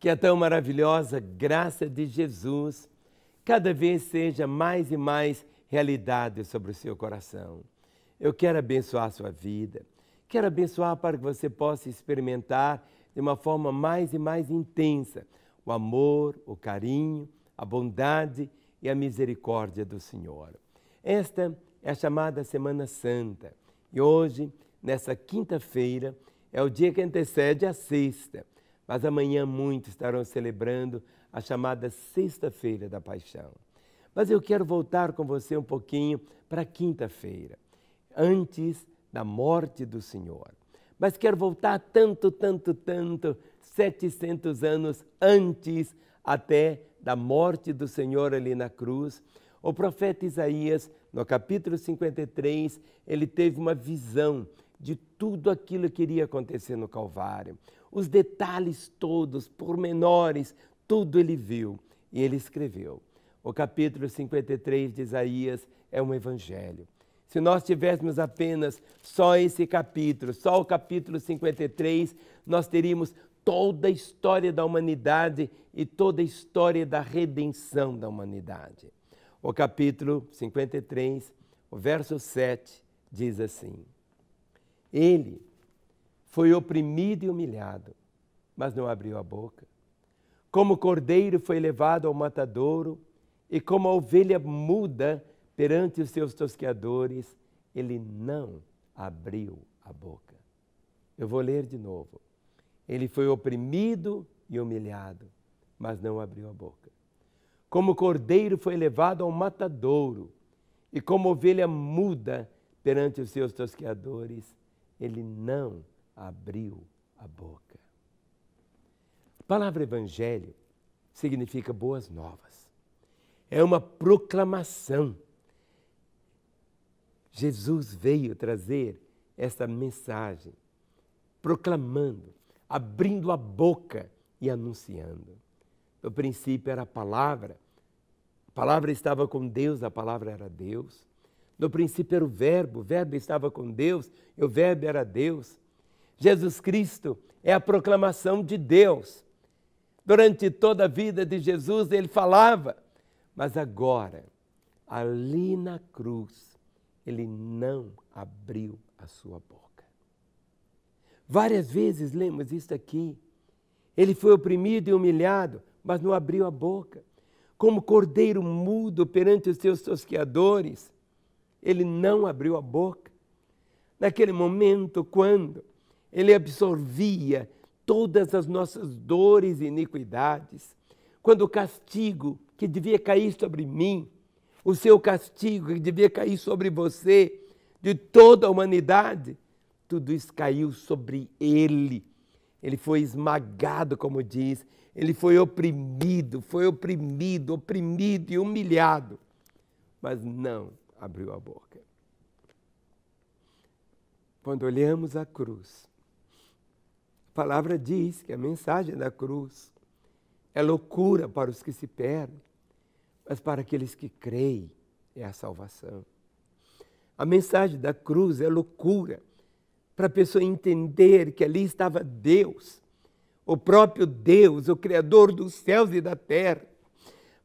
que a é tão maravilhosa graça de Jesus cada vez seja mais e mais realidade sobre o seu coração. Eu quero abençoar a sua vida, quero abençoar para que você possa experimentar de uma forma mais e mais intensa o amor, o carinho, a bondade e a misericórdia do Senhor. Esta é a chamada Semana Santa e hoje, nessa quinta-feira, é o dia que antecede a sexta mas amanhã muitos estarão celebrando a chamada Sexta-feira da Paixão. Mas eu quero voltar com você um pouquinho para quinta-feira, antes da morte do Senhor. Mas quero voltar tanto, tanto, tanto, 700 anos antes até da morte do Senhor ali na cruz. O profeta Isaías, no capítulo 53, ele teve uma visão de tudo aquilo que iria acontecer no Calvário. Os detalhes todos, pormenores, tudo ele viu e ele escreveu. O capítulo 53 de Isaías é um evangelho. Se nós tivéssemos apenas só esse capítulo, só o capítulo 53, nós teríamos toda a história da humanidade e toda a história da redenção da humanidade. O capítulo 53, o verso 7 diz assim: Ele, foi oprimido e humilhado, mas não abriu a boca. Como cordeiro foi levado ao matadouro, e como a ovelha muda perante os seus tosqueadores, ele não abriu a boca. Eu vou ler de novo. Ele foi oprimido e humilhado, mas não abriu a boca. Como cordeiro foi levado ao matadouro, e como ovelha muda perante os seus tosqueadores, ele não abriu abriu a boca. A palavra evangelho significa boas novas. É uma proclamação. Jesus veio trazer esta mensagem, proclamando, abrindo a boca e anunciando. No princípio era a palavra, a palavra estava com Deus, a palavra era Deus. No princípio era o Verbo, o Verbo estava com Deus e o Verbo era Deus. Jesus Cristo é a proclamação de Deus. Durante toda a vida de Jesus ele falava, mas agora, ali na cruz, ele não abriu a sua boca. Várias vezes lemos isso aqui. Ele foi oprimido e humilhado, mas não abriu a boca. Como cordeiro mudo perante os seus tosqueadores, ele não abriu a boca. Naquele momento, quando ele absorvia todas as nossas dores e iniquidades. Quando o castigo que devia cair sobre mim, o seu castigo que devia cair sobre você, de toda a humanidade, tudo isso caiu sobre ele. Ele foi esmagado, como diz, ele foi oprimido, foi oprimido, oprimido e humilhado, mas não abriu a boca. Quando olhamos a cruz, palavra diz que a mensagem da cruz é loucura para os que se perdem, mas para aqueles que creem é a salvação. A mensagem da cruz é loucura para a pessoa entender que ali estava Deus, o próprio Deus, o Criador dos céus e da terra,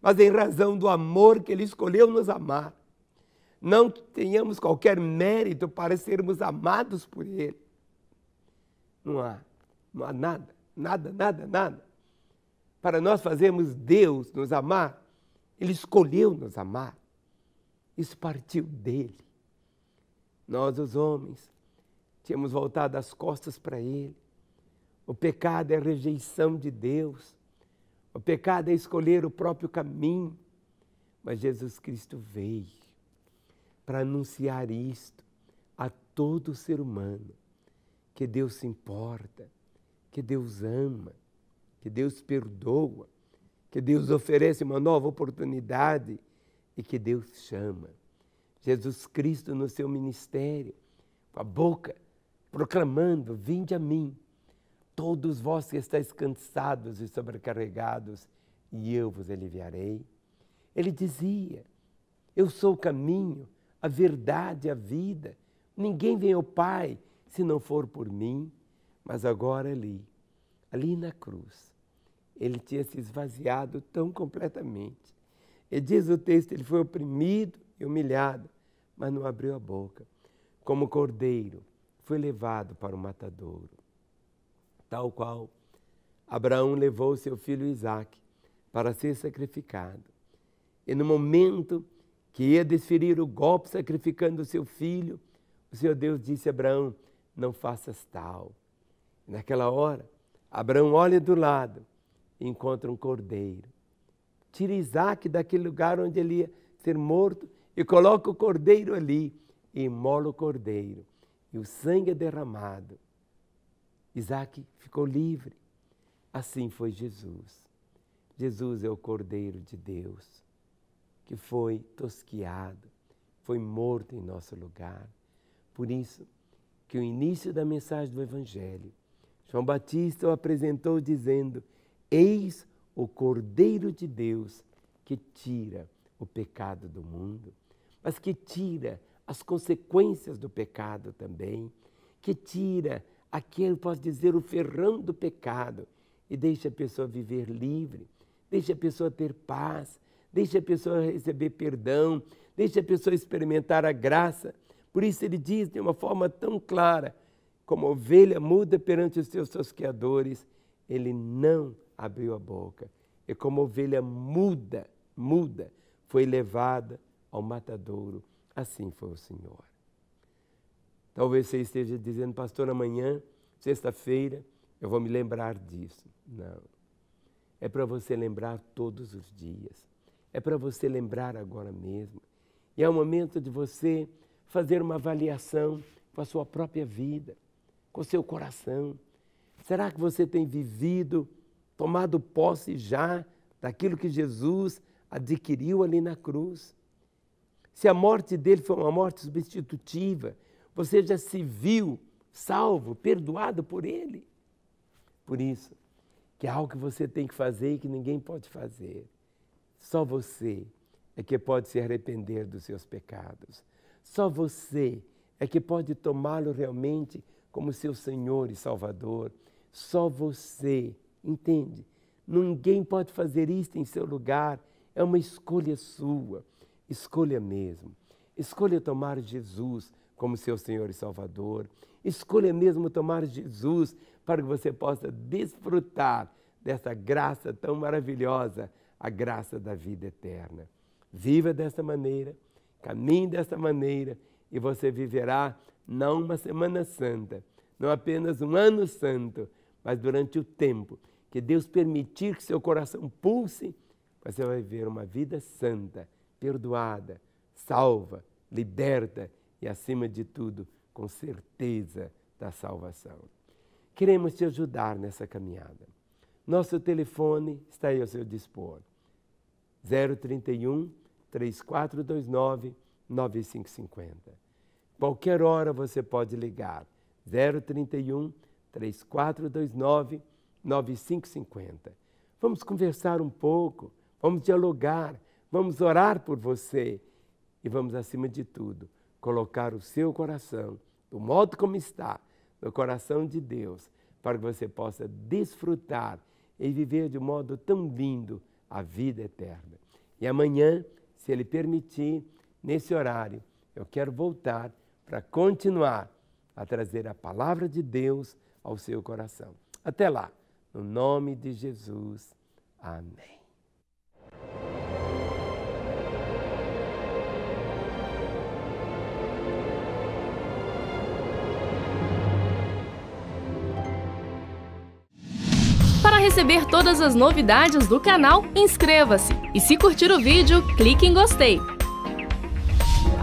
mas em razão do amor que Ele escolheu nos amar. Não tenhamos qualquer mérito para sermos amados por Ele. Não há. Não há nada, nada, nada, nada. Para nós fazermos Deus nos amar, Ele escolheu nos amar. Isso partiu dele. Nós, os homens, tínhamos voltado as costas para Ele. O pecado é a rejeição de Deus. O pecado é escolher o próprio caminho. Mas Jesus Cristo veio para anunciar isto a todo ser humano: que Deus se importa, que Deus ama, que Deus perdoa, que Deus oferece uma nova oportunidade e que Deus chama. Jesus Cristo no seu ministério, com a boca proclamando: Vinde a mim, todos vós que estáis cansados e sobrecarregados, e eu vos aliviarei. Ele dizia: Eu sou o caminho, a verdade, a vida. Ninguém vem ao Pai se não for por mim. Mas agora ali, ali na cruz, ele tinha se esvaziado tão completamente. E diz o texto, ele foi oprimido e humilhado, mas não abriu a boca. Como cordeiro, foi levado para o matadouro. Tal qual Abraão levou seu filho Isaque para ser sacrificado. E no momento que ia desferir o golpe sacrificando o seu filho, o Senhor Deus disse a Abraão: Não faças tal Naquela hora, Abraão olha do lado e encontra um cordeiro. Tira Isaac daquele lugar onde ele ia ser morto e coloca o cordeiro ali e imola o cordeiro. E o sangue é derramado. Isaac ficou livre. Assim foi Jesus. Jesus é o cordeiro de Deus que foi tosquiado, foi morto em nosso lugar. Por isso, que o início da mensagem do Evangelho João Batista o apresentou dizendo: Eis o Cordeiro de Deus que tira o pecado do mundo, mas que tira as consequências do pecado também, que tira aquele, posso dizer, o ferrão do pecado e deixa a pessoa viver livre, deixa a pessoa ter paz, deixa a pessoa receber perdão, deixa a pessoa experimentar a graça. Por isso ele diz de uma forma tão clara: como ovelha muda perante os seus tosqueadores, ele não abriu a boca. E como ovelha muda, muda, foi levada ao matadouro. Assim foi o Senhor. Talvez você esteja dizendo, pastor, amanhã, sexta-feira, eu vou me lembrar disso. Não. É para você lembrar todos os dias. É para você lembrar agora mesmo. E é o momento de você fazer uma avaliação com a sua própria vida com seu coração? Será que você tem vivido, tomado posse já daquilo que Jesus adquiriu ali na cruz? Se a morte dele foi uma morte substitutiva, você já se viu salvo, perdoado por ele? Por isso, que é algo que você tem que fazer e que ninguém pode fazer. Só você é que pode se arrepender dos seus pecados. Só você é que pode tomá-lo realmente como seu Senhor e Salvador. Só você, entende? Ninguém pode fazer isto em seu lugar. É uma escolha sua. Escolha mesmo. Escolha tomar Jesus como seu Senhor e Salvador. Escolha mesmo tomar Jesus para que você possa desfrutar dessa graça tão maravilhosa, a graça da vida eterna. Viva desta maneira, caminhe desta maneira e você viverá não uma Semana Santa, não apenas um ano santo, mas durante o tempo que Deus permitir que seu coração pulse, você vai ver uma vida santa, perdoada, salva, liberta e, acima de tudo, com certeza da salvação. Queremos te ajudar nessa caminhada. Nosso telefone está aí ao seu dispor. 031 3429 9550. Qualquer hora você pode ligar 031 3429 9550. Vamos conversar um pouco, vamos dialogar, vamos orar por você e vamos, acima de tudo, colocar o seu coração, do modo como está, no coração de Deus, para que você possa desfrutar e viver de modo tão lindo a vida eterna. E amanhã, se Ele permitir, nesse horário, eu quero voltar para continuar a trazer a palavra de Deus ao seu coração. Até lá, no nome de Jesus. Amém. Para receber todas as novidades do canal, inscreva-se e se curtir o vídeo, clique em gostei.